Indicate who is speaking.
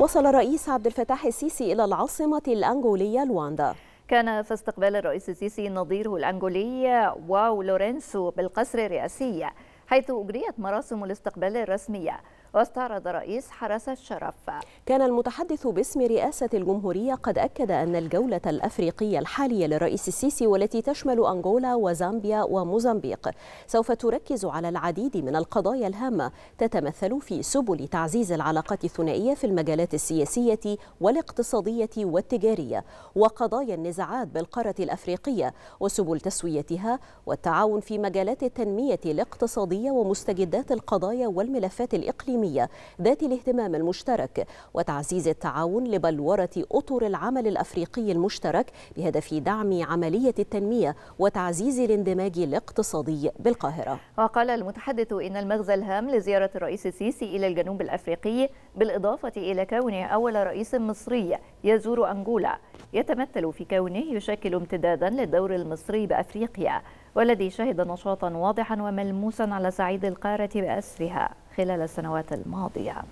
Speaker 1: وصل الرئيس عبد الفتاح السيسي إلى العاصمة الأنغولية لواندا كان في استقبال الرئيس السيسي نظيره الأنغولي واو لورينسو بالقصر الرئاسي حيث أجريت مراسم الاستقبال الرسمية واستعرض رئيس حرس الشرف
Speaker 2: كان المتحدث باسم رئاسة الجمهورية قد أكد أن الجولة الأفريقية الحالية للرئيس السيسي والتي تشمل أنغولا وزامبيا وموزمبيق سوف تركز على العديد من القضايا الهامة تتمثل في سبل تعزيز العلاقات الثنائية في المجالات السياسية والاقتصادية والتجارية وقضايا النزاعات بالقارة الأفريقية وسبل تسويتها والتعاون في مجالات التنمية الاقتصادية ومستجدات القضايا والملفات الإقليمية الإقليمية ذات الاهتمام المشترك وتعزيز التعاون لبلورة أطر العمل الأفريقي المشترك بهدف دعم عملية التنمية وتعزيز الاندماج الاقتصادي بالقاهرة وقال
Speaker 1: المتحدث إن المغزى الهام لزيارة الرئيس السيسي إلى الجنوب الأفريقي بالإضافة إلى كونه أول رئيس مصري يزور أنغولا يتمثل في كونه يشكل امتدادا للدور المصري بأفريقيا والذي شهد نشاطا واضحا وملموسا على صعيد القارة بأسرها خلال السنوات الماضية